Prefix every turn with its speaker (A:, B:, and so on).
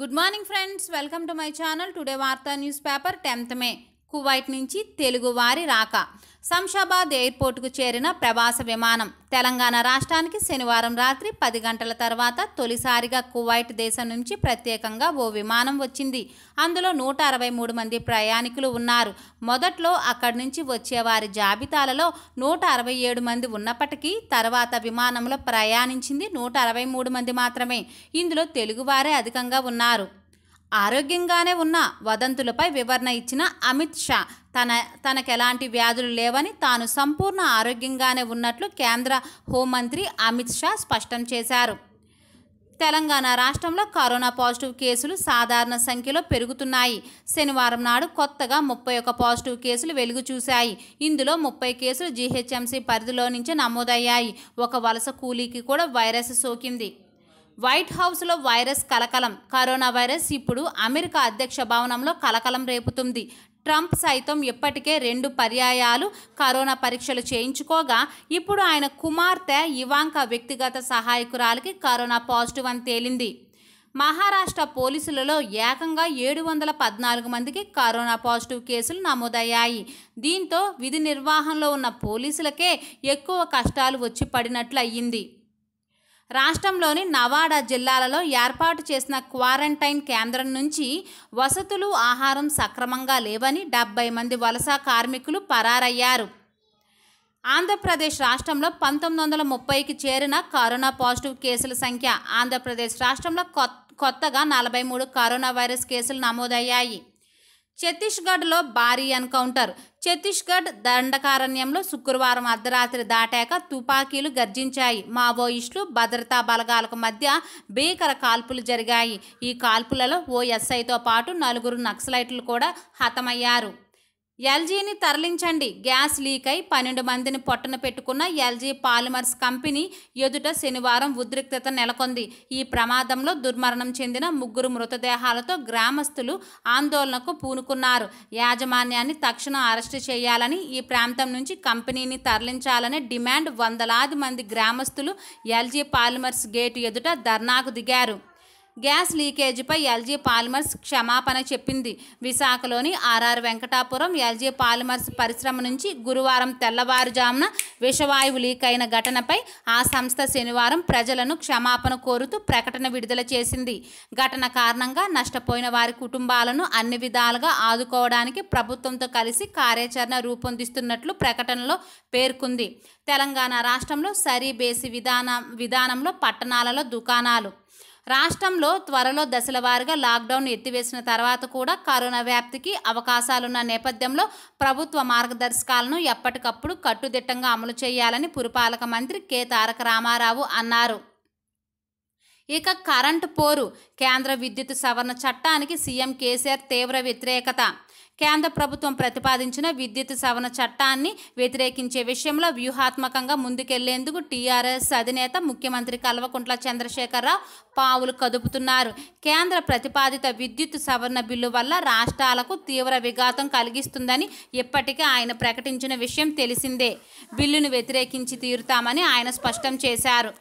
A: good morning friends welcome to my channel today వార్తా newspaper tenth May Kuwait నుంచి తెలుగు వారి రాక శంషాబాద్ ఎయిర్పోర్టుకు చేరిన ప్రవాస విమానం తెలంగాణ రాష్ట్రానికి శనివారం రాత్రి పది గంటల తర్వాత తొలిసారిగా కువైట్ దేశం నుంచి ప్రత్యేకంగా ఓ విమానం వచ్చింది అందులో నూట అరవై మూడు మంది ప్రయాణికులు ఉన్నారు మొదట్లో అక్కడి నుంచి వచ్చేవారి జాబితాలలో నూట అరవై ఏడు మంది ఉన్నప్పటికీ తర్వాత విమానంలో ప్రయాణించింది నూట అరవై మూడు మంది మాత్రమే ఇందులో తెలుగువారే అధికంగా ఉన్నారు ఆరోగ్యంగానే ఉన్న వదంతులపై వివరణ ఇచ్చిన అమిత్ షా తన తనకెలాంటి వ్యాధులు లేవని తాను సంపూర్ణ ఆరోగ్యంగానే ఉన్నట్లు కేంద్ర హోంమంత్రి అమిత్ షా స్పష్టం చేశారు తెలంగాణ రాష్ట్రంలో కరోనా పాజిటివ్ కేసులు సాధారణ సంఖ్యలో పెరుగుతున్నాయి శనివారం నాడు కొత్తగా ముప్పై ఒక పాజిటివ్ కేసులు వెలుగు చూశాయి ఇందులో ముప్పై కేసులు జీహెచ్ఎంసీ పరిధిలో నుంచి నమోదయ్యాయి ఒక వలస కూలీకి కూడా వైరస్ సోకింది వైట్ హౌస్లో వైరస్ కలకలం కరోనా వైరస్ ఇప్పుడు అమెరికా అధ్యక్ష భవనంలో కలకలం రేపుతుంది ట్రంప్ సైతం ఇప్పటికే రెండు పర్యాయాలు కరోనా పరీక్షలు చేయించుకోగా ఇప్పుడు ఆయన కుమార్తె ఇవాంక వ్యక్తిగత సహాయకురాలకి కరోనా పాజిటివ్ అని తేలింది మహారాష్ట్ర పోలీసులలో ఏకంగా ఏడు వందల పద్నాలుగు మందికి కరోనా పాజిటివ్ కేసులు నమోదయ్యాయి దీంతో విధి నిర్వహణలో ఉన్న పోలీసులకే ఎక్కువ కష్టాలు వచ్చి పడినట్లు అయ్యింది రాష్ట్రంలోని నవాడా జిల్లాలలో ఏర్పాటు చేసిన క్వారంటైన్ కేంద్రం నుంచి వసతులు ఆహారం సక్రమంగా లేవని డెబ్బై మంది వలస కార్మికులు పరారయ్యారు ఆంధ్రప్రదేశ్ రాష్ట్రంలో పంతొమ్మిది వందల ముప్పైకి చేరిన కరోనా పాజిటివ్ కేసుల సంఖ్య ఆంధ్రప్రదేశ్ రాష్ట్రంలో కొత్తగా నలభై మూడు కరోనా వైరస్ కేసులు నమోదయ్యాయి ఛత్తీస్గఢ్లో భారీ ఎన్కౌంటర్ ఛత్తీస్గఢ్ దండకారణ్యంలో శుక్రవారం అర్ధరాత్రి దాటాక తుపాకీలు గర్జించాయి మావోయిస్టులు భద్రతా బలగాలకు మధ్య భీకర కాల్పులు జరిగాయి ఈ కాల్పులలో ఓ ఎస్ఐతో పాటు నలుగురు నక్సలైట్లు కూడా హతమయ్యారు ఎల్జీని తరలించండి గ్యాస్ లీక్ అయి పన్నెండు మందిని పొట్టన పెట్టుకున్న ఎల్జీ పాలిమర్స్ కంపెనీ ఎదుట శనివారం ఉద్రిక్తత నెలకొంది ఈ ప్రమాదంలో దుర్మరణం చెందిన ముగ్గురు మృతదేహాలతో గ్రామస్తులు ఆందోళనకు పూనుకున్నారు యాజమాన్యాన్ని తక్షణం అరెస్టు చేయాలని ఈ ప్రాంతం నుంచి కంపెనీని తరలించాలనే డిమాండ్ వందలాది మంది గ్రామస్తులు ఎల్జీ పాలిమర్స్ గేటు ఎదుట ధర్నాకు దిగారు గ్యాస్ లీకేజీపై ఎల్జీ పాలిమర్స్ క్షమాపణ చెప్పింది విశాఖలోని ఆర్ఆర్ వెంకటాపురం ఎల్జీ పాలిమర్స్ పరిశ్రమ నుంచి గురువారం తెల్లవారుజామున విషవాయువు లీక్ అయిన ఘటనపై ఆ సంస్థ శనివారం ప్రజలను క్షమాపణ కోరుతూ ప్రకటన విడుదల చేసింది ఘటన కారణంగా నష్టపోయిన వారి కుటుంబాలను అన్ని విధాలుగా ఆదుకోవడానికి ప్రభుత్వంతో కలిసి కార్యాచరణ రూపొందిస్తున్నట్లు ప్రకటనలో పేర్కొంది తెలంగాణ రాష్ట్రంలో సరీ బేసి విధాన విధానంలో పట్టణాలలో దుకాణాలు రాష్ట్రంలో త్వరలో దశల వారీగా లాక్డౌన్ ఎత్తివేసిన తర్వాత కూడా కరోనా వ్యాప్తికి అవకాశాలున్న నేపథ్యంలో ప్రభుత్వ మార్గదర్శకాలను ఎప్పటికప్పుడు కట్టుదిట్టంగా అమలు చేయాలని పురపాలక మంత్రి కె తారక రామారావు అన్నారు ఇక కరెంటు పోరు కేంద్ర విద్యుత్ సవరణ చట్టానికి సీఎం కేసీఆర్ తీవ్ర వ్యతిరేకత కేంద్ర ప్రభుత్వం ప్రతిపాదించిన విద్యుత్ సవరణ చట్టాన్ని వ్యతిరేకించే విషయంలో వ్యూహాత్మకంగా ముందుకెళ్లేందుకు టీఆర్ఎస్ అధినేత ముఖ్యమంత్రి కల్వకుంట్ల చంద్రశేఖరరావు పావులు కదుపుతున్నారు కేంద్ర ప్రతిపాదిత విద్యుత్ సవరణ బిల్లు వల్ల రాష్ట్రాలకు తీవ్ర విఘాతం కలిగిస్తుందని ఇప్పటికే ఆయన ప్రకటించిన విషయం తెలిసిందే బిల్లును వ్యతిరేకించి తీరుతామని ఆయన స్పష్టం చేశారు